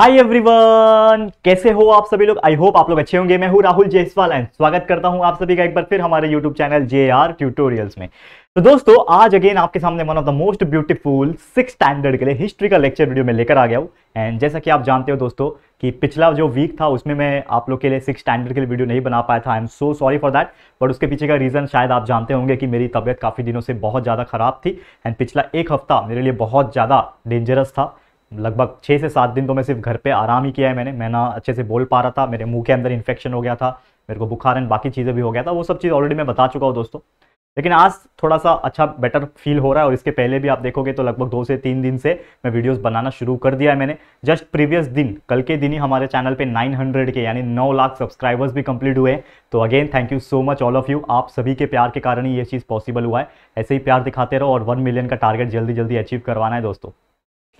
hi everyone कैसे हो आप सभी लोग आई होप आप लोग अच्छे होंगे मैं हूं राहुल जयसवाल एंड स्वागत करता हूं आप सभी का एक बार फिर हमारे YouTube channel J R tutorials में तो दोस्तों आज अगेन आपके सामने one of the most beautiful six standard के लिए हिस्ट्री का लेक्चर वीडियो में लेकर आ गया हूँ एंड जैसा कि आप जानते हो दोस्तों कि पिछला जो वीक था उसमें मैं आप लोग के लिए सिक्स स्टैंडर्ड के लिए वीडियो नहीं बना पाया था I am so sorry for that but उसके पीछे का रीज़न शायद आप जानते होंगे कि मेरी तबीयत काफ़ी दिनों से बहुत ज़्यादा ख़राब थी एंड पिछला एक हफ्ता मेरे लिए बहुत ज़्यादा डेंजरस था लगभग छः से सात दिन तो मैं सिर्फ घर पे आराम ही किया है मैंने मैं ना अच्छे से बोल पा रहा था मेरे मुंह के अंदर इन्फेक्शन हो गया था मेरे को बुखार एंड बाकी चीज़ें भी हो गया था वो सब चीज़ ऑलरेडी मैं बता चुका हूँ दोस्तों लेकिन आज थोड़ा सा अच्छा बेटर फील हो रहा है और इसके पहले भी आप देखोगे तो लगभग दो से तीन दिन से मैं वीडियोज़ बनाना शुरू कर दिया है मैंने जस्ट प्रीवियस दिन कल के दिन ही हमारे चैनल पर नाइन के यानी नौ लाख सब्सक्राइबर्स भी कंप्लीट हुए तो again thank you so much all of you आप सभी के प्यार के कारण ही ये चीज़ पॉसिबल हुआ है ऐसे ही प्यार दिखाते रहो और वन मिलियन का टारगेट जल्दी जल्दी अचीव करवाना है दोस्तों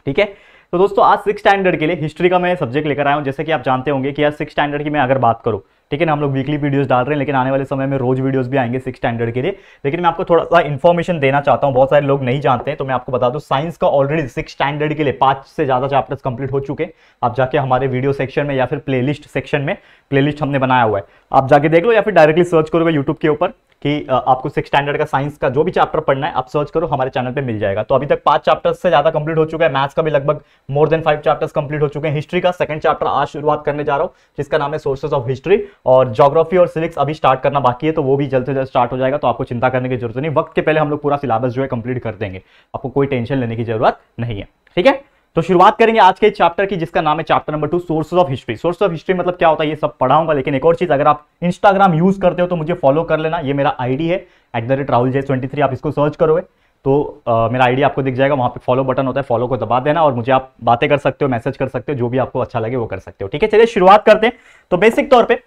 ठीक है तो दोस्तों आज सिक्स स्टैंडर्ड के लिए हिस्ट्री का मैं सब्जेक्ट लेकर आया हूँ जैसे कि आप जानते होंगे कि यार सिक्स स्टैंडर्ड की मैं अगर बात करूँ ठीक है ना हम लोग वीकली वीडियोस डाल रहे हैं लेकिन आने वाले समय में रोज वीडियोस भी आएंगे सिक्स स्टैंडर्ड के लिए लेकिन मैं आपको थोड़ा सा इन्फॉर्मेशन देना चाहता हूँ बहुत सारे लोग नहीं जानते हैं तो मैं आपको बता दूँ साइंस का ऑलरेडी सिक्स स्टैंडर्ड के लिए पाँच से ज़्यादा चैप्टर्स कंप्लीट हो चुके आप जाके हमारे वीडियो सेक्शन में या फिर प्लेलिस्ट सेक्शन में प्ले हमने बनाया हुआ है आप जाके देख लो या फिर डायरेक्टली सर्च करोगे यूट्यूब के ऊपर कि आपको सिक्स स्टैंडर्ड का साइंस का जो भी चैप्टर पढ़ना है आप सर्च करो हमारे चैनल पे मिल जाएगा तो अभी तक पांच चैप्टर्स से ज्यादा कंप्लीट हो चुका है मैथ्स का भी लगभग more than five chapters complete हो चुके हैं हिस्ट्री का सेकंड चैप्टर आज शुरुआत करने जा रहा हूँ जिसका नाम है सोर्सेज ऑफ हिस्ट्री और जोग्राफी और सिविक्स अभी स्टार्ट करना बाकी है तो वो भी जल्द से जल्द स्टार्ट हो जाएगा तो आपको चिंता करने की जरूरत नहीं वक्त के पहले हम लोग पूरा सिलेबस जो है कंप्लीट कर देंगे आपको कोई टेंशन लेने की जरूरत नहीं है ठीक है तो शुरुआत करेंगे आज के चैप्टर की जिसका नाम है chapter number two sources of history source of history मतलब क्या होता है ये सब पढ़ाऊंगा लेकिन एक और चीज अगर आप इंस्टाग्राम यूज करते हो तो मुझे फॉलो कर लेना ये मेरा आईडी है at the rate Rahul J twenty three आप इसको सर्च करोगे तो आ, मेरा आईडी आपको दिख जाएगा वहां पे फॉलो बटन होता है फॉलो को दबा देना और मुझे आप बातें कर सकते हो मैसेज कर सकते हो जो भी आपको अच्छा लगे वो कर सकते हो ठीक है चलिए शुरुआत करते हैं तो बेसिक तौर पे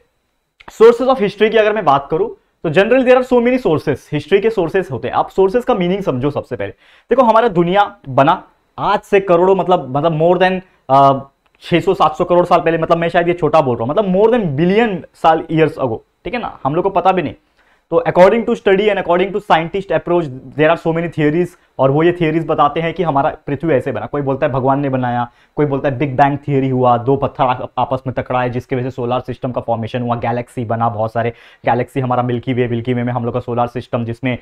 सोर्सेज ऑफ हिस्ट्री की अगर मैं बात करूँ तो general there are so many sources history के सोर्सेस होते हैं आप सोर्सेस का मीनिंग समझो सबसे पहले देखो हमारा दुनिया बना आज से करोड़ों मतलब मतलब मोर देन छह सौ सात सौ करोड़ साल पहले मतलब मैं शायद ये छोटा बोल रहा हूँ मतलब मोर देन बिलियन साल ईयर्स अगो ठीक है ना हम लोग को पता भी नहीं तो according to study and according to scientist approach there are so many theories और वो ये थियरीज बताते हैं कि हमारा पृथ्वी ऐसे बना कोई बोलता है भगवान ने बनाया कोई बोलता है बिग बैंग थियरी हुआ दो पत्थर आपस में टकराए जिसके वजह से सोलर सिस्टम का फॉर्मेशन हुआ गैलेक्सी बना बहुत सारे गैलेक्सी हमारा मिल्की वे मिल्की वे में हम लोग का सोलर सिस्टम जिसमें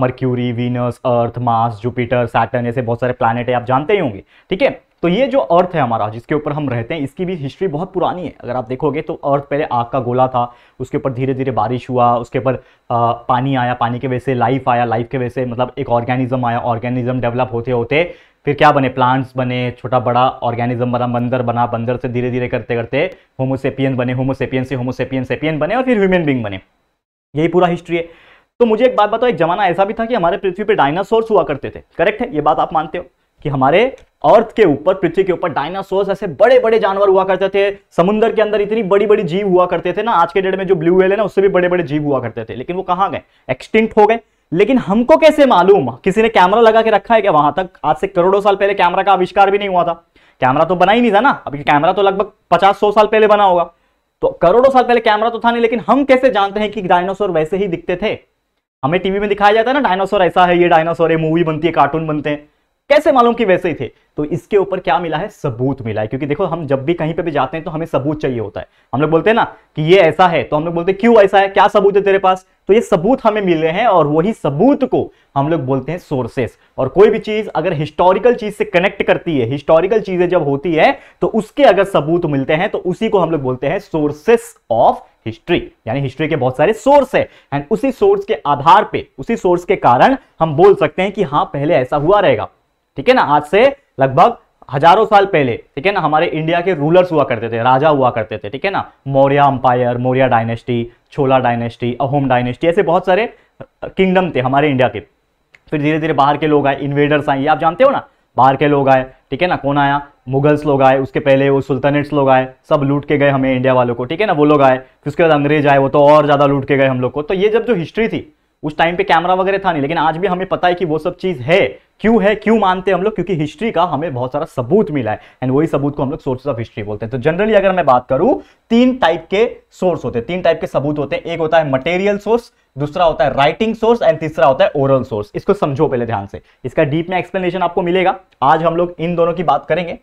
Mercury Venus Earth Mars Jupiter Saturn ऐसे बहुत सारे प्लानट है आप जानते ही होंगे ठीक है तो ये जो अर्थ है हमारा जिसके ऊपर हम रहते हैं इसकी भी हिस्ट्री बहुत पुरानी है अगर आप देखोगे तो अर्थ पहले आग का गोला था उसके ऊपर धीरे धीरे बारिश हुआ उसके ऊपर पानी आया पानी के वजह से लाइफ आया लाइफ के वजह से मतलब एक ऑर्गेनिज्म आया ऑर्गेनिज्म डेवलप होते होते फिर क्या बने प्लांट्स बने छोटा बड़ा ऑर्गेनिज्म बना बंदर बना बंदर से धीरे धीरे करते करते होमोसेपियन बने होमोसेपियन से होमोसेपियन सेपियन बने और फिर ह्यूमन बींग बने यही पूरा हिस्ट्री है तो मुझे एक बात बताओ एक जमाना ऐसा भी था कि हमारे पृथ्वी पर डायनासोर्स हुआ करते थे करेक्ट है ये बात आप मानते हो कि हमारे अर्थ के ऊपर पृथ्वी के ऊपर डायनासोर ऐसे बड़े बड़े जानवर हुआ करते थे समुद्र के अंदर इतनी बड़ी बड़ी जीव हुआ करते थे ना आज के डेट में जो ब्लू वेल है ना उससे भी बड़े बड़े जीव हुआ करते थे लेकिन वो कहाँ गए एक्सटिंक्ट हो गए लेकिन हमको कैसे मालूम किसी ने कैमरा लगा के रखा है क्या वहां तक आज से करोड़ों साल पहले कैमरा का आविष्कार भी नहीं हुआ था कैमरा तो बना ही नहीं था ना अभी कैमरा तो लगभग पचास सौ साल पहले बना होगा तो करोड़ों साल पहले कैमरा तो था नहीं लेकिन हम कैसे जानते हैं कि डायनासोर वैसे ही दिखते थे हमें टीवी में दिखाया जाता है ना डायनासोर ऐसा है ये डायनासोर है मूवी बनती है कार्टून बनते हैं कैसे मालूम कि वैसे ही थे तो इसके ऊपर क्या मिला है सबूत मिला है क्योंकि देखो हम जब भी कहीं पे भी जाते हैं तो हमें सबूत चाहिए होता है हम लोग बोलते हैं ना कि ये ऐसा है तो हम लोग बोलते हैं क्यों ऐसा है क्या सबूत है तेरे पास तो ये सबूत हमें मिल रहे हैं और वही सबूत को हम लोग बोलते हैं सोर्सेस और कोई भी चीज अगर हिस्टोरिकल चीज से कनेक्ट करती है हिस्टोरिकल चीजें जब होती है तो उसके अगर सबूत मिलते हैं तो उसी को हम लोग बोलते हैं सोर्सेस ऑफ हिस्ट्री यानी हिस्ट्री के बहुत सारे सोर्स है एंड उसी सोर्स के आधार पे उसी सोर्स के कारण हम बोल सकते हैं कि हाँ पहले ऐसा हुआ रहेगा ठीक है ना आज से लगभग हजारों साल पहले ठीक है ना हमारे इंडिया के रूलर्स हुआ करते थे राजा हुआ करते थे ठीक है ना Maurya empire Maurya dynasty Chola dynasty Ahom dynasty ऐसे बहुत सारे किंगडम थे हमारे इंडिया के फिर धीरे धीरे बाहर के लोग आए इन्वेडर्स आए ये आप जानते हो ना बाहर के लोग आए ठीक है ना कौन आया मुगल्स लोग आए उसके पहले वो सुल्तानेट्स लोग आए सब लूट के गए हमें इंडिया वालों को ठीक है ना वो लोग आए फिर उसके बाद अंग्रेज आए वो तो और ज़्यादा लूट के गए हम लोग को तो ये जब जो हिस्ट्री थी उस टाइम पे कैमरा वगैरह था नहीं लेकिन आज भी हमें पता है कि वो सब चीज़ है क्यों है क्यों मानते हैं हम लोग क्योंकि हिस्ट्री का हमें बहुत सारा सबूत मिला है एंड वही सबूत को हम लोग सोर्सेज ऑफ हिस्ट्री बोलते हैं तो जनरली अगर मैं बात करूं तीन टाइप के सोर्स होते हैं तीन टाइप के सबूत होते हैं एक होता है मटेरियल सोर्स दूसरा होता है राइटिंग सोर्स एंड तीसरा होता है ओरल सोर्स इसको समझो पहले ध्यान से इसका डीप में एक्सप्लेनेशन आपको मिलेगा आज हम लोग इन दोनों की बात करेंगे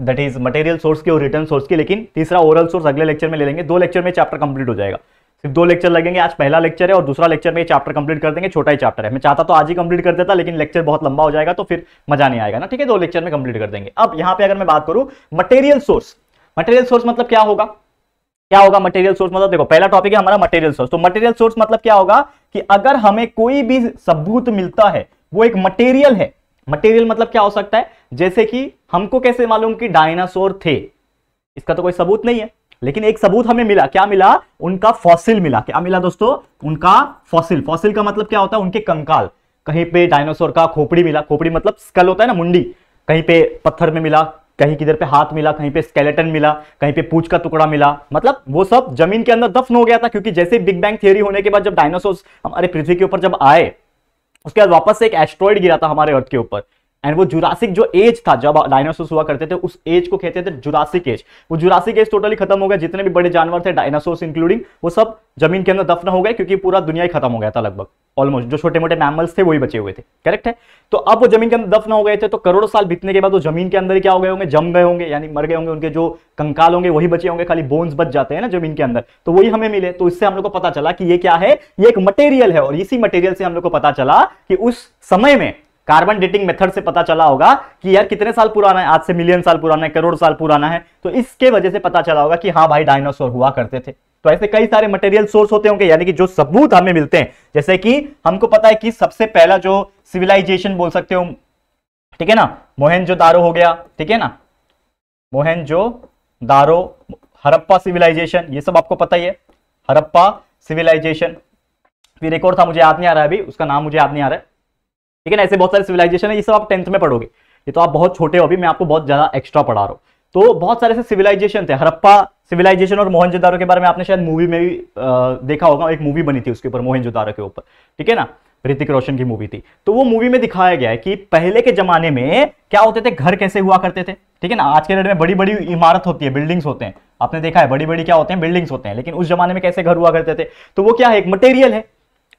दट इज मटेरियल सोर्स की और रिटर्न सोर्स की लेकिन तीसरा ओरल सोर्स अगले लेक्चर में ले लेंगे दो लेक्चर में चैप्टर कंप्लीट हो जाएगा सिर्फ दो लेक्चर लगेंगे आज पहला लेक्चर है और दूसरा लेक्चर में ये चैप्टर कंप्लीट कर देंगे छोटा ही चैप्टर है मैं चाहता तो आज ही कंप्लीट कर देता लेकिन लेक्चर बहुत लंबा हो जाएगा तो फिर मजा नहीं आएगा ना ठीक है दो लेक्चर में कंप्लीट कर देंगे अब यहाँ पे अगर मैं बात करूँ मटेरियल सोर्स मटेरियल सोर्स मतलब क्या होगा क्या होगा मटेरियल सोर्स मतलब देखो पहला टॉपिक है हमारा मटेरियल सोर्स तो मटेरियल सोर्स मतलब क्या होगा कि अगर हमें कोई भी सबूत मिलता है वो एक मटेरियल है मटेरियल मतलब क्या हो सकता है जैसे कि हमको कैसे मालूम कि डायनासोर थे इसका तो कोई सबूत नहीं है लेकिन एक सबूत हमें मिला क्या मिला उनका फॉसिल मिला क्या मिला दोस्तों उनका फॉसिल फॉसिल का मतलब क्या होता है उनके कंकाल कहीं पे डायनासोर का खोपड़ी मिला खोपड़ी मतलब स्कल होता है ना मुंडी कहीं पे पत्थर में मिला कहीं किधर पे हाथ मिला कहीं पे स्केलेटन मिला कहीं पे पूछ का टुकड़ा मिला मतलब वो सब जमीन के अंदर दफन हो गया था क्योंकि जैसे बिग बैंग थियोरी होने के बाद जब डायनासोर हमारे पृथ्वी के ऊपर जब आए उसके बाद वापस से एक एस्ट्रॉइड गिरा था हमारे अर्थ के ऊपर एंड वो जुरासिक जो एज था जब डायनासोर हुआ करते थे उस एज को कहते थे जुरासिक एज वो जुरासिक एज टोटली खत्म हो गया जितने भी बड़े जानवर थे डायनासोर्स इंक्लूडिंग वो सब जमीन के अंदर दफन हो गए क्योंकि पूरा दुनिया ही खत्म हो गया था लगभग ऑलमोस्ट जो छोटे मोटे मैमल्स थे वही बचे हुए थे करेक्ट है तो अब वो जमीन के अंदर दफन हो गए थे तो करोड़ों साल बीतने के बाद वो जमीन के अंदर क्या हो गए होंगे जम गए होंगे यानी मर गए होंगे उनके जो कंकाल होंगे वही बचे होंगे खाली बोन्स बच जाते हैं ना जमीन के अंदर तो वही हमें मिले तो इससे हम लोग को पता चला कि ये क्या है ये एक मटेरियल है और इसी मटेरियल से हम लोग को पता चला कि उस समय में कार्बन डेटिंग मेथड से पता चला होगा कि यार कितने साल पुराना है आज से मिलियन साल पुराना है करोड़ साल पुराना है तो इसके वजह से पता चला होगा कि हाँ भाई डायनासोर हुआ करते थे तो ऐसे कई सारे मटेरियल सोर्स होते होंगे यानी कि जो सबूत हमें मिलते हैं जैसे कि हमको पता है कि सबसे पहला जो सिविलाइजेशन बोल सकते हो ठीक है ना जो दारो हो गया ठीक है ना मोहनजो दारो हरप्पा सिविलाइजेशन ये सब आपको पता ही है हरप्पा सिविलाइजेशन फिर एक और था मुझे याद नहीं आ रहा है अभी उसका नाम मुझे याद नहीं आ रहा है ठीक है ना ऐसे बहुत सारे सिविलाइजेशन है ये सब आप टेंथ में पढ़ोगे ये तो आप बहुत छोटे हो अभी मैं आपको बहुत ज्यादा एक्स्ट्रा पढ़ा रहा हूँ तो बहुत सारे ऐसे सिविलाइजेशन थे हरप्पा सिविलाइजेशन और मोहनजोदारो के बारे में आपने शायद मूवी में भी देखा होगा एक मूवी बनी थी उसके ऊपर मोहनजोदारो के ऊपर ठीक है ना ऋतिक रोशन की मूवी थी तो वो मूवी में दिखाया गया है कि पहले के जमाने में क्या होते थे घर कैसे हुआ करते थे ठीक है ना आज के डेट में बड़ी बड़ी इमारत होती है बिल्डिंग्स होते हैं आपने देखा है बड़ी बड़ी क्या होते हैं बिल्डिंग्स होते हैं लेकिन उस जमाने में कैसे घर हुआ करते थे तो वो क्या है एक मटेरियल है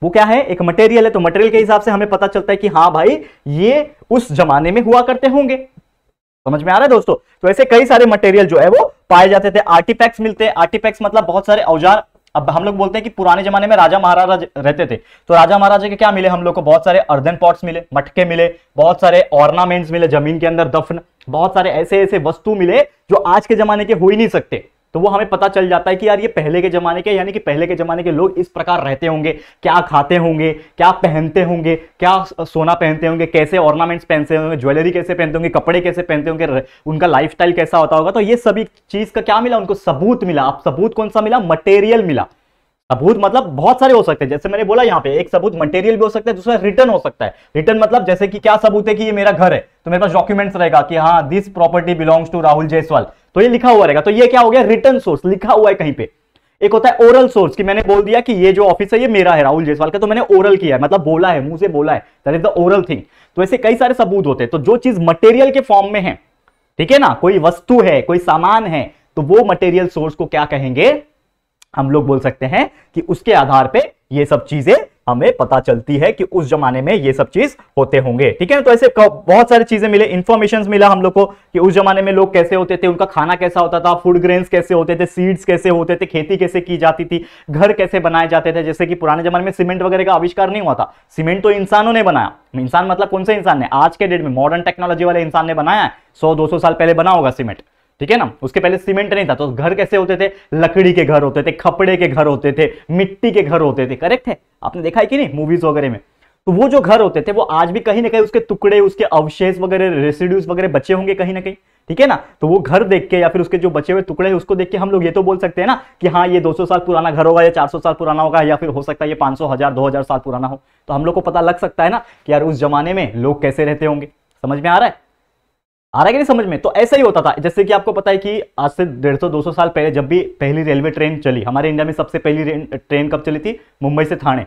वो क्या है एक मटेरियल है तो मटेरियल के हिसाब से हमें पता चलता है कि हाँ भाई ये उस जमाने में हुआ करते होंगे समझ में आ रहा है दोस्तों तो ऐसे कई सारे मटेरियल जो है वो पाए जाते थे आर्टिफैक्ट्स मिलते हैं आर्टिफैक्ट्स मतलब बहुत सारे औजार अब हम लोग बोलते हैं कि पुराने जमाने में राजा महाराजा रहते थे तो राजा महाराजा के क्या मिले हम लोग को बहुत सारे अर्धन पॉट्स मिले मटके मिले बहुत सारे ऑर्नामेंट्स मिले जमीन के अंदर दफन बहुत सारे ऐसे ऐसे वस्तु मिले जो आज के जमाने के हो ही नहीं सकते तो वो हमें पता चल जाता है कि यार ये पहले के ज़माने के यानी कि पहले के ज़माने के लोग इस प्रकार रहते होंगे क्या खाते होंगे क्या पहनते होंगे क्या सोना पहनते होंगे कैसे ऑर्नामेंट्स पहनते होंगे ज्वेलरी कैसे पहनते होंगे कपड़े कैसे पहनते होंगे उनका लाइफ कैसा होता होगा तो ये सभी चीज़ का क्या मिला उनको सबूत मिला आप सबूत कौन सा मिला मटेरियल मिला सबूत मतलब बहुत सारे हो सकते हैं जैसे मैंने बोला यहाँ पे एक सबूत मटेरियल भी हो सकता है दूसरा रिटर्न हो सकता है रिटर्न मतलब जैसे कि क्या सबूत है कि ये मेरा घर है तो मेरे पास डॉक्यूमेंट्स रहेगा कि हाँ this property belongs to Rahul Jaiswal तो ये लिखा हुआ रहेगा तो ये क्या हो गया रिटर्न सोर्स लिखा हुआ है कहीं पे एक होता है ओरल सोर्स कि मैंने बोल दिया कि ये जो ऑफिस है ये मेरा है राहुल जयसवाल का तो मैंने ओरल किया है मतलब बोला है मुंह से बोला है that is the oral thing तो ऐसे कई सारे सबूत होते हैं तो जो चीज मटेरियल के फॉर्म में है ठीक है ना कोई वस्तु है कोई सामान है तो वो मटेरियल सोर्स को क्या कहेंगे हम लोग बोल सकते हैं कि उसके आधार पर यह सब चीजें हमें पता चलती है कि उस जमाने में ये सब चीज होते होंगे ठीक है तो ऐसे बहुत सारी चीजें मिले इन्फॉर्मेशन मिला हम लोग को कि उस जमाने में लोग कैसे होते थे उनका खाना कैसा होता था फूड ग्रेन्स कैसे होते थे सीड्स कैसे होते थे खेती कैसे की जाती थी घर कैसे बनाए जाते थे जैसे कि पुराने जमाने में सीमेंट वगैरह का आविष्कार नहीं हुआ था सीमेंट तो इंसानों ने बनाया इंसान मतलब कौन से इंसान ने आज के डेट में मॉडर्न टेक्नोलॉजी वाले इंसान ने बनाया है सौ दो साल पहले बना होगा सीमेंट ठीक है ना उसके पहले सीमेंट नहीं था तो घर कैसे होते थे लकड़ी के घर होते थे खपड़े के घर होते थे मिट्टी के घर होते थे करेक्ट है आपने देखा है कि नहीं मूवीज वगैरह में तो वो जो घर होते थे वो आज भी कहीं ना कहीं उसके टुकड़े उसके अवशेष वगैरह रेसिड्यूज वगैरह बचे होंगे कहीं ना कहीं ठीक है ना तो वो घर देख के या फिर उसके जो बचे हुए टुकड़े हैं उसको देख के हम लोग ये तो बोल सकते हैं ना कि हाँ ये 200 साल पुराना घर होगा या 400 साल पुराना होगा या फिर हो सकता है ये 500 हजार 2000 साल पुराना हो तो हम लोग को पता लग सकता है ना कि यार उस जमाने में लोग कैसे रहते होंगे समझ में आ रहा है आ रहा है कि नहीं समझ में तो ऐसा ही होता था जैसे कि आपको पता है कि आज से डेढ़ सौ दो सौ साल पहले जब भी पहली रेलवे ट्रेन चली हमारे इंडिया में सबसे पहली ट्रेन कब चली थी मुंबई से थाने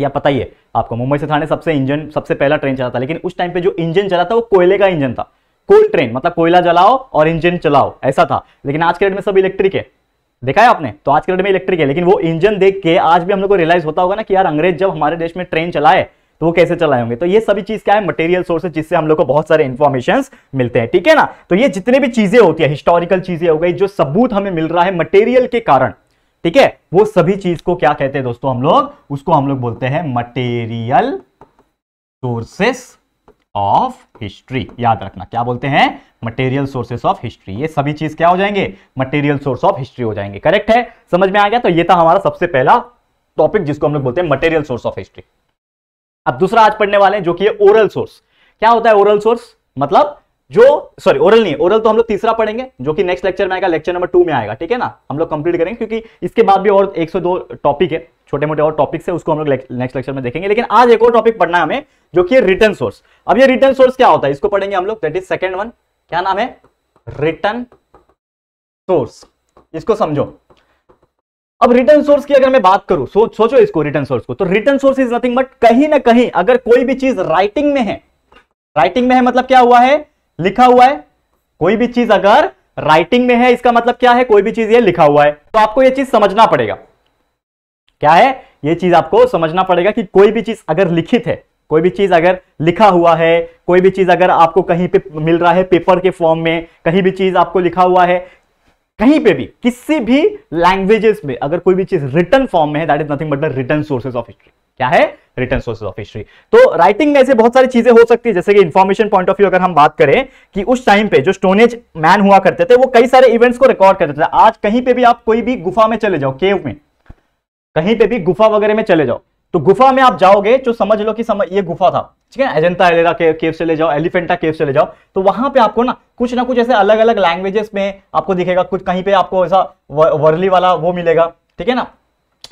या पता ही है आपको मुंबई से थाने सबसे इंजन सबसे पहला ट्रेन चला था लेकिन उस टाइम पे जो इंजन चला था वो कोयले का इंजन था कोल ट्रेन मतलब कोयला जलाओ और इंजन चलाओ ऐसा था लेकिन आज के डेट में सब इलेक्ट्रिक है देखा है आपने तो आज के डेट में इलेक्ट्रिक है लेकिन वो इंजन देख के आज भी हम लोग को रियलाइज होता होगा ना कि यार अंग्रेज जब हमारे देश में ट्रेन चलाए तो वो कैसे चलाए होंगे तो ये सभी चीज क्या है मटेरियल सोर्सेज जिससे हम लोग को बहुत सारे इन्फॉर्मेशन मिलते हैं ठीक है ना तो ये जितने भी चीजें होती है हिस्टोरिकल चीजें हो गई जो सबूत हमें मिल रहा है मटेरियल के कारण ठीक है वो सभी चीज को क्या कहते हैं दोस्तों हम लोग उसको हम लोग बोलते हैं मटेरियल सोर्सेस ऑफ हिस्ट्री याद रखना क्या बोलते हैं मटेरियल सोर्सेस ऑफ हिस्ट्री ये सभी चीज क्या हो जाएंगे मटेरियल सोर्स ऑफ हिस्ट्री हो जाएंगे करेक्ट है समझ में आ गया तो ये था हमारा सबसे पहला टॉपिक जिसको हम लोग बोलते हैं मटेरियल सोर्स ऑफ हिस्ट्री अब दूसरा आज पढ़ने वाले हैं जो कि है ओरल सोर्स क्या होता है ओरल सोर्स मतलब जो सॉरी ओरल नहीं ओरल तो हम लोग तीसरा पढ़ेंगे जो कि नेक्स्ट लेक्चर में आएगा लेक्चर नंबर टू में आएगा ठीक है ना हम लोग कंप्लीट करेंगे क्योंकि इसके बाद भी और एक सौ दो टॉपिक है छोटे मोटे और टॉपिक्स है उसको हम लोग नेक्स्ट लेक्चर में देखेंगे लेकिन आज एक और टॉपिक पढ़ना है हमें जो कि रिटर्न सोर्स अब ये रिटर्न सोर्स क्या होता है इसको पढ़ेंगे हम लोग दैट इज सेकेंड वन क्या नाम है रिटर्न सोर्स इसको समझो अब रिटर्न सोर्स की अगर मैं बात करूं सो, सोचो इसको रिटर्न सोर्स को तो written source is nothing but कहीं ना कहीं अगर कोई भी चीज राइटिंग में है राइटिंग में है मतलब क्या हुआ है लिखा हुआ है कोई भी चीज अगर राइटिंग में है इसका मतलब क्या है कोई भी चीज ये लिखा हुआ है तो आपको यह चीज समझना पड़ेगा क्या है यह चीज आपको समझना पड़ेगा कि कोई भी चीज अगर लिखित है कोई भी चीज अगर लिखा हुआ है कोई भी चीज अगर आपको कहीं पे मिल रहा है पेपर के फॉर्म में कहीं भी चीज आपको लिखा हुआ है कहीं पे भी किसी भी लैंग्वेजेस में अगर कोई भी चीज रिटर्न फॉर्म में है that is nothing but the written sources of history क्या है रिटर्न सोर्सेज ऑफ हिस्ट्री तो राइटिंग में ऐसे बहुत सारी चीजें हो सकती है जैसे कि इन्फॉर्मेशन पॉइंट ऑफ व्यू अगर हम बात करें कि उस टाइम पे जो स्टोनेज मैन हुआ करते थे वो कई सारे इवेंट्स को रिकॉर्ड करते थे आज कहीं पे भी आप कोई भी गुफा में चले जाओ केव में कहीं पे भी गुफा वगैरह में चले जाओ तो गुफा में आप जाओगे जो समझ लो कि समझ ये गुफा था ठीक है अजंता एलेरा के, केव से ले जाओ एलिफेंटा केव से ले जाओ तो वहां पे आपको ना कुछ ना कुछ ऐसे अलग अलग लैंग्वेजेस में आपको दिखेगा कुछ कहीं पे आपको ऐसा वर्ली वाला वो मिलेगा ठीक है ना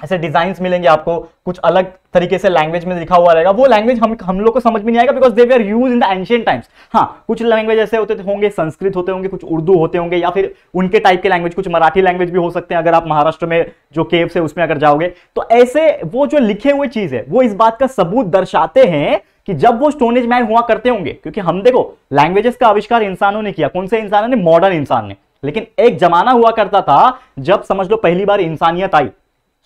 ऐसे डिजाइन मिलेंगे आपको कुछ अलग तरीके से लैंग्वेज में लिखा हुआ रहेगा वो लैंग्वेज हम हम लोग को समझ में नहीं आएगा because they are use in the ancient times हाँ कुछ लैंग्वेज ऐसे होते होंगे संस्कृत होते होंगे कुछ उर्दू होते होंगे या फिर उनके टाइप के लैंग्वेज कुछ मराठी लैंग्वेज भी हो सकते हैं अगर आप महाराष्ट्र में जो केव है उसमें अगर जाओगे तो ऐसे वो जो लिखे हुए चीज है वो इस बात का सबूत दर्शाते हैं कि जब वो स्टोनेज मैन हुआ करते होंगे क्योंकि हम देखो लैंग्वेजेस का आविष्कार इंसानों ने किया कौन से इंसानों ने मॉडर्न इंसान ने लेकिन एक जमाना हुआ करता था जब समझ लो पहली बार इंसानियत आई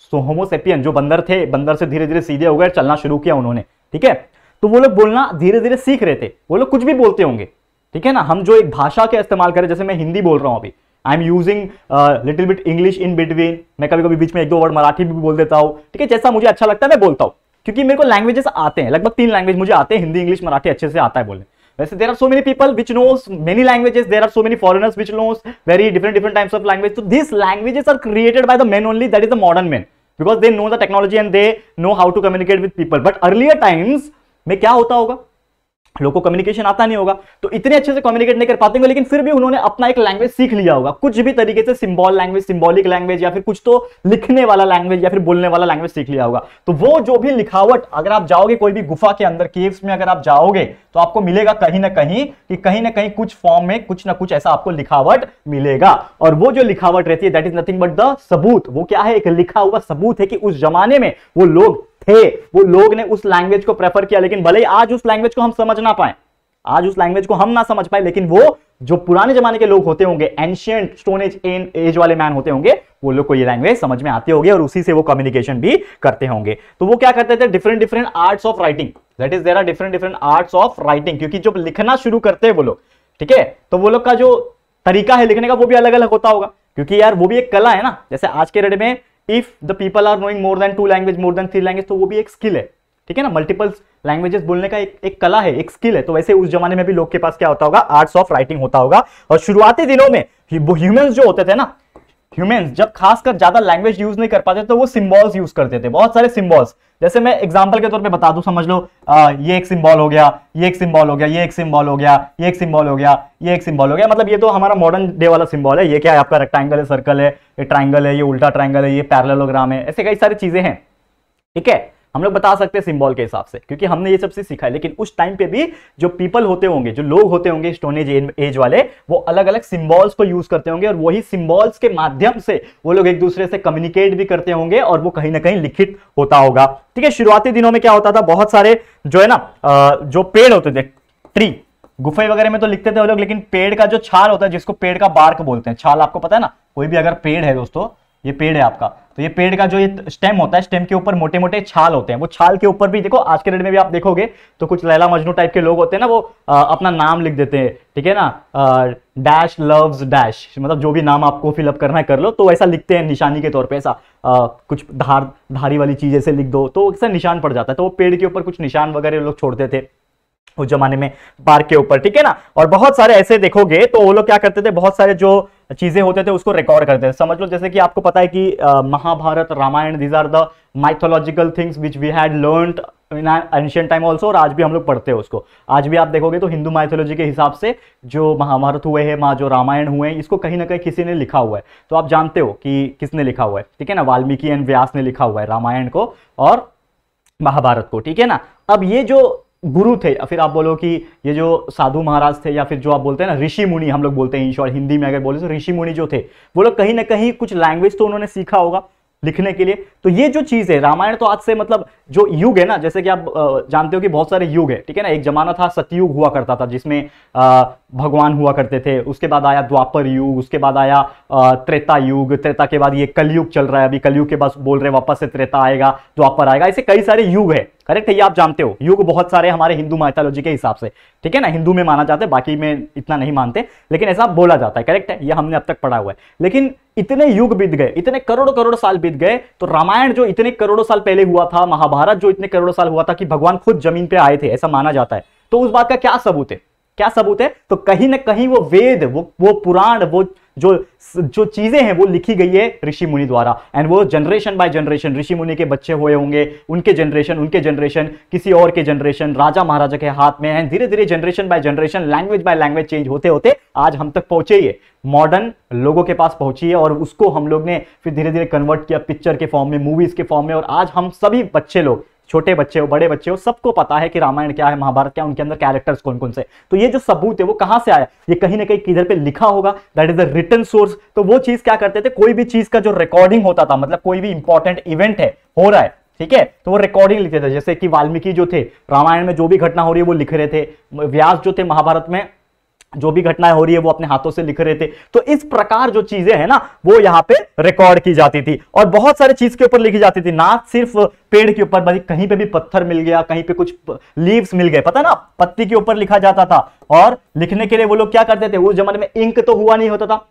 सो तो होमोसेपियन जो बंदर थे बंदर से धीरे धीरे सीधे हो गए चलना शुरू किया उन्होंने ठीक है तो वो लोग बोलना धीरे धीरे सीख रहे थे वो लोग कुछ भी बोलते होंगे ठीक है ना हम जो एक भाषा का इस्तेमाल करें जैसे मैं हिंदी बोल रहा हूँ अभी I am using little bit English in between मैं कभी कभी बीच में एक दो वर्ड मराठी भी बोल देता हूँ ठीक है जैसा मुझे अच्छा लगता है मैं बोलता हूँ क्योंकि मेरे को लैंग्वेजेस आते हैं लगभग तीन लैंग्वेज मुझे आते हैं हिंदी इंग्लिश मराठी अच्छे से आता है बोलने वैसे there are so many people which knows many languages there are so many foreigners which knows very different different types of language तो this languages are created by the man only that is the modern man because they know the technology and they know how to communicate with people but earlier times में क्या होता होगा लोगों को communication आता नहीं होगा तो इतने अच्छे से कम्युनिकेट नहीं कर पाते होंगे लेकिन फिर भी उन्होंने अपना एक लैंग्वेज सीख लिया होगा कुछ भी तरीके से सिंबॉल लैंग्वेज सिंबॉलिक लैंग्वेज या फिर कुछ तो लिखने वाला लैंग्वेज या फिर बोलने वाला लैंग्वेज सीख लिया होगा तो वो जो भी लिखावट अगर आप जाओगे कोई भी गुफा के अंदर केव्स में अगर आप जाओगे तो आपको मिलेगा कहीं ना कहीं कि कहीं ना कहीं कुछ फॉर्म में कुछ ना कुछ ऐसा आपको लिखावट मिलेगा और वो जो लिखावट रहती है that is nothing but the सबूत वो क्या है एक लिखा हुआ सबूत है कि उस जमाने में वो लोग थे वो लोग ने उस लैंग्वेज को प्रेफर किया लेकिन भले ही आज उस लैंग्वेज को हम समझ ना पाए आज उस लैंग्वेज को हम ना समझ पाए लेकिन वो जो पुराने जमाने के लोग होते होंगे ancient stone age an age वाले मैन होते होंगे वो लोग को ये लैंग्वेज समझ में आती होगी और उसी से वो कम्युनिकेशन भी करते होंगे तो वो क्या करते थे different different arts of writing that is there are different different arts of writing क्योंकि जब लिखना शुरू करते हैं वो लोग ठीक है तो वो लोग का जो तरीका है लिखने का वो भी अलग अलग होता होगा क्योंकि यार वो भी एक कला है ना जैसे आज के डेट में if the people are knowing more than two language more than three language तो वो भी एक स्किल है ठीक है ना मल्टीपल लैंग्वेजेस बोलने का एक, एक कला है एक स्किल है तो वैसे उस जमाने में भी लोग के पास क्या होता होगा आर्ट्स ऑफ राइटिंग होता होगा और शुरुआती दिनों में ह्यूमन जो होते थे ना ह्यूमेंस जब खासकर ज्यादा लैंग्वेज यूज नहीं कर पाते तो वो सिंबॉल्स यूज करते थे बहुत सारे सिंबॉल्स जैसे मैं एग्जाम्पल के तौर पे बता दूं समझ लो आ, ये एक सिम्बॉल हो गया ये एक सिम्बॉल हो गया ये एक सिंबॉल हो गया ये एक सिंबॉल हो गया ये एक सिंबॉल हो गया मतलब ये तो हमारा मॉडर्न डे वाला सिंबल है ये क्या है आपका रेक्टेंगल है सर्कल है ये ट्राइंगल है ये उल्टा ट्राइंगल है ये पैरलोग्राम है ऐसे कई सारी चीजें हैं ठीक है हम लोग बता सकते हैं सिंबल के हिसाब से क्योंकि हमने ये सब चीज सीखा है लेकिन उस टाइम पे भी जो पीपल होते होंगे जो लोग होते होंगे स्टोनेज एज वाले वो अलग अलग सिंबल्स को यूज करते होंगे और वही सिंबल्स के माध्यम से वो लोग एक दूसरे से कम्युनिकेट भी करते होंगे और वो कहीं ना कहीं लिखित होता होगा ठीक है शुरुआती दिनों में क्या होता था बहुत सारे जो है ना जो पेड़ होते थे ट्री गुफा वगैरह में तो लिखते थे वो लोग लेकिन पेड़ का जो छाल होता है जिसको पेड़ का बार्क बोलते हैं छाल आपको पता है ना कोई भी अगर पेड़ है दोस्तों ये पेड़ है आपका तो ये पेड़ का जो ये स्टेम होता है स्टेम के ऊपर मोटे मोटे छाल होते हैं वो छाल के ऊपर भी देखो आज के डेट में भी आप देखोगे तो कुछ लैला मजनू टाइप के लोग होते हैं ना वो आ, अपना नाम लिख देते हैं ठीक है ना डैश लव्स डैश मतलब जो भी नाम आपको फिलअप करना है कर लो तो ऐसा लिखते हैं निशानी के तौर पर ऐसा आ, कुछ धार धारी वाली चीज ऐसे लिख दो तो ऐसा निशान पड़ जाता है तो वो पेड़ के ऊपर कुछ निशान वगैरह लोग छोड़ते थे उस जमाने में पार्क के ऊपर ठीक है ना और बहुत सारे ऐसे देखोगे तो वो लोग क्या करते थे बहुत सारे जो चीज़ें होते थे उसको रिकॉर्ड करते हैं समझ लो जैसे कि आपको पता है कि Mahabharata Ramayana these are the mythological things which we had learn in ancient time also और आज भी हम लोग पढ़ते हैं उसको आज भी आप देखोगे तो हिंदू माइथोलॉजी के हिसाब से जो महाभारत हुए हैं माँ जो रामायण हुए हैं इसको कहीं ना कहीं किसी ने लिखा हुआ है तो आप जानते हो कि किसने लिखा हुआ है ठीक है ना वाल्मीकि एंड व्यास ने लिखा हुआ है रामायण को और महाभारत को ठीक है ना अब ये जो गुरु थे या फिर आप बोलो कि ये जो साधु महाराज थे या फिर जो आप बोलते हैं ना ऋषि मुनि हम लोग बोलते हैं इंश्योर हिंदी में अगर बोले तो ऋषि मुनि जो थे वो लोग कहीं ना कहीं कुछ लैंग्वेज तो उन्होंने सीखा होगा लिखने के लिए तो ये जो चीज़ है रामायण तो आज से मतलब जो युग है ना जैसे कि आप जानते हो कि बहुत सारे युग है ठीक है ना एक जमाना था सतयुग हुआ करता था जिसमें भगवान हुआ करते थे उसके बाद आया द्वापर युग उसके बाद आया त्रेता युग त्रेता के बाद ये कलयुग चल रहा है अभी कलयुग के बाद बोल रहे वापस से त्रेता आएगा द्वापर आएगा ऐसे कई सारे युग है करेक्ट है ये आप जानते हो युग बहुत सारे हमारे हिंदू माइथोलॉजी के हिसाब से ठीक है ना हिंदू में माना जाता है बाकी में इतना नहीं मानते लेकिन ऐसा बोला जाता है करेक्ट है ये हमने अब तक पढ़ा हुआ है लेकिन इतने युग बीत गए इतने करोड़ों करोड़ साल बीत गए तो रामायण जो इतने करोड़ों साल पहले हुआ था महाभारत जो इतने करोड़ों साल हुआ था कि भगवान खुद जमीन पर आए थे ऐसा माना जाता है तो उस बात का क्या सबूत है क्या सबूत है तो कहीं ना कहीं वो वेद वो वो पुराण वो जो जो चीज़ें हैं वो लिखी गई है ऋषि मुनि द्वारा एंड वो जनरेशन बाय जनरेशन ऋषि मुनि के बच्चे हुए होंगे उनके जनरेशन उनके जनरेशन किसी और के जनरेशन राजा महाराजा के हाथ में एंड धीरे धीरे generation by generation language by language change होते होते आज हम तक पहुंचे ही है मॉडर्न लोगों के पास पहुंची है और उसको हम लोग ने फिर धीरे धीरे कन्वर्ट किया पिक्चर के फॉर्म में मूवीज के फॉर्म में और आज हम सभी बच्चे लोग छोटे बच्चे हो बड़े बच्चे हो सबको पता है कि रामायण क्या है महाभारत क्या उनके अंदर कैरेक्टर्स कौन कौन से तो ये जो सबूत है वो कहां से आया ये कहीं ना कहीं किधर पे लिखा होगा that is a written source तो वो चीज क्या करते थे कोई भी चीज का जो रिकॉर्डिंग होता था मतलब कोई भी इंपॉर्टेंट इवेंट है हो रहा है ठीक है तो वो रिकॉर्डिंग लिखते थे जैसे कि वाल्मीकि जो थे रामायण में जो भी घटना हो रही है वो लिख रहे थे व्यास जो थे महाभारत में जो भी घटनाएं हो रही है वो अपने हाथों से लिख रहे थे तो इस प्रकार जो चीजें हैं ना वो यहाँ पे रिकॉर्ड की जाती थी और बहुत सारे चीज के ऊपर लिखी जाती थी ना सिर्फ पेड़ के ऊपर बल्कि कहीं पे भी पत्थर मिल गया कहीं पे कुछ लीव्स मिल गए पता ना पत्ती के ऊपर लिखा जाता था और लिखने के लिए वो लोग क्या करते थे उस जमाने में इंक तो हुआ नहीं होता था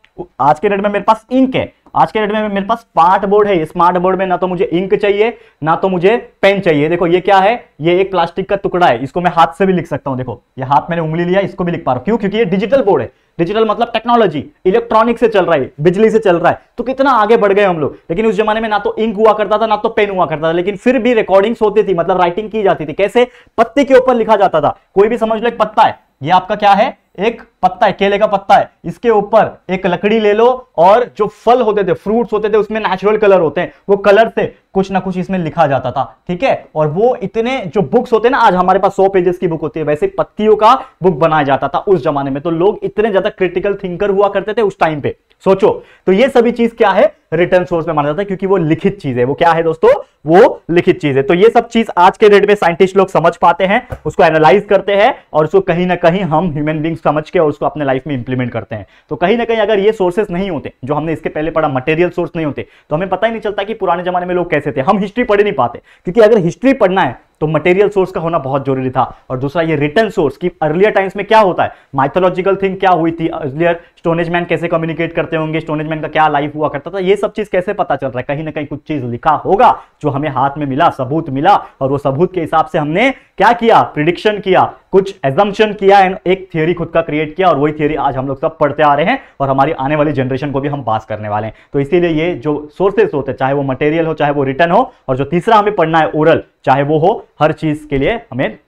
आज के डेट में मेरे पास इंक है आज के डेट में मेरे पास स्मार्ट बोर्ड है स्मार्ट बोर्ड में ना तो मुझे इंक चाहिए ना तो मुझे पेन चाहिए देखो ये क्या है ये एक प्लास्टिक का टुकड़ा है इसको मैं हाथ से भी लिख सकता हूं देखो ये हाथ मैंने उंगली लिया इसको भी लिख पा रहा हूं क्यों क्योंकि ये डिजिटल बोर्ड है डिजिटल मतलब टेक्नोलॉजी इलेक्ट्रॉनिक से चल रहा है बिजली से चल रहा है तो कितना आगे बढ़ गए हम लोग लेकिन उस जमाने में ना तो इंक हुआ करता था ना तो पेन हुआ करता था लेकिन फिर भी रिकॉर्डिंग होती थी मतलब राइटिंग की जाती थी कैसे पत्ते के ऊपर लिखा जाता था कोई भी समझ लो एक पत्ता है ये आपका क्या है एक पत्ता है केले का पत्ता है इसके ऊपर एक लकड़ी ले लो और जो फल होते थे फ्रूट्स होते थे उसमें नेचुरल कलर होते हैं वो कलर से कुछ ना कुछ इसमें लिखा जाता था ठीक है और वो इतने जो बुक्स होते हैं ना आज हमारे पास सौ पेजेस की बुक होती है वैसे पत्तियों का बुक बनाया जाता था उस जमाने में तो लोग इतने ज्यादा क्रिटिकल थिंकर हुआ करते थे उस टाइम पे सोचो तो ये सभी चीज क्या है रिटर्न सोर्स में माना जाता है क्योंकि वो लिखित चीज है वो क्या है दोस्तों वो लिखित चीज है तो ये सब चीज आज के डेट में साइंटिस्ट लोग समझ पाते हैं उसको एनालाइज करते हैं और उसको कहीं ना कहीं हम ह्यूमन बींग समझ के और उसको अपने लाइफ में इंप्लीमेंट करते हैं तो कहीं ना कहीं अगर ये सोर्सेस नहीं होते जो हमने इसके पहले पढ़ा मटेरियल सोर्स नहीं होते तो हमें पता ही नहीं चलता कि पुराने जमाने में लोग कैसे थे हम हिस्ट्री पढ़ नहीं पाते क्योंकि अगर हिस्ट्री पढ़ना है तो मटेरियल सोर्स का होना बहुत जरूरी था और दूसरा ये रिटर्न सोर्स की अर्लियर टाइम्स में क्या होता है माइथोलॉजिकल थिंग क्या हुई थी अर्लियर स्टोनेज मैन कैसे कम्युनिकेट करते होंगे स्टोनेज मैन का क्या लाइफ हुआ करता था ये सब चीज कैसे पता चल रहा है कहीं ना कहीं कुछ चीज लिखा होगा जो हमें हाथ में मिला सबूत मिला और वो सबूत के हिसाब से हमने क्या किया प्रिडिक्शन किया कुछ एजम्पन किया एंड एक थियोरी खुद का क्रिएट किया और वही थियोरी आज हम लोग सब पढ़ते आ रहे हैं और हमारी आने वाली जनरेशन को भी हम पास करने वाले हैं तो इसीलिए ये जो सोर्सेस होते हैं चाहे वो मटेरियल हो चाहे वो रिटर्न हो और जो तीसरा हमें पढ़ना है ओरल चाहे वो हो हर चीज के लिए हमें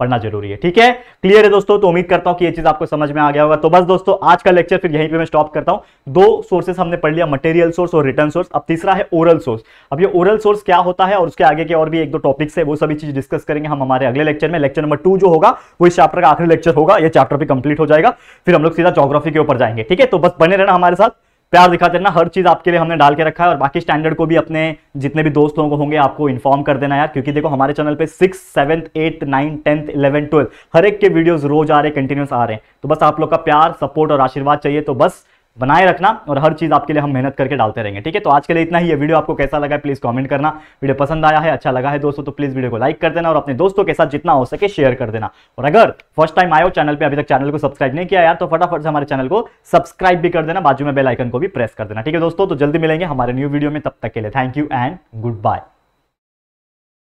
पढ़ना जरूरी है ठीक है क्लियर है दोस्तों तो उम्मीद करता हूं कि ये चीज आपको समझ में आ गया होगा तो बस दोस्तों आज का लेक्चर फिर यहीं पे मैं स्टॉप करता हूं दो सोर्सेस हमने पढ़ लिया मटेरियल सोर्स और रिटर्न सोर्स अब तीसरा है ओरल सोर्स अब ये ओरल सोर्स क्या होता है और उसके आगे के और भी एक दो टॉपिक्स है वो सभी चीज डिस्कस करेंगे हम हमारे अगले लेक्चर में लेक्चर नंबर टू जो होगा वो इस चैप्टर का आखिरी लेक्चर होगा यह चैप्टर भी कंप्लीट हो जाएगा फिर हम लोग सीधा जोग्राफी के ऊपर जाएंगे ठीक है तो बस बने रहना हमारे साथ प्यार दिखाते रहना हर चीज़ आपके लिए हमने डाल के रखा है और बाकी स्टैंडर्ड को भी अपने जितने भी दोस्त को होंगे आपको इन्फॉर्म कर देना यार क्योंकि देखो हमारे चैनल पे six seventh eight nine tenth eleven twelfth हर एक के वीडियोस रोज आ रहे कंटिन्यूस आ रहे हैं तो बस आप लोग का प्यार सपोर्ट और आशीर्वाद चाहिए तो बस बनाए रखना और हर चीज़ आपके लिए हम मेहनत करके डालते रहेंगे ठीक है तो आज के लिए इतना ही ये वीडियो आपको कैसा लगा प्लीज़ कमेंट करना वीडियो पसंद आया है अच्छा लगा है दोस्तों तो प्लीज़ वीडियो को लाइक कर देना और अपने दोस्तों के साथ जितना हो सके शेयर कर देना और अगर फर्स्ट टाइम आयो चैनल पर अभी तक चैनल को सब्सक्राइब नहीं किया यार तो फटाफट से हमारे चैनल को सब्सक्राइब भी कर देना बाजू में बेलाइकन को भी प्रेस कर देना ठीक है दोस्तों तो जल्दी मिलेंगे हमारे न्यू वीडियो में तब तक के लिए thank you and good bye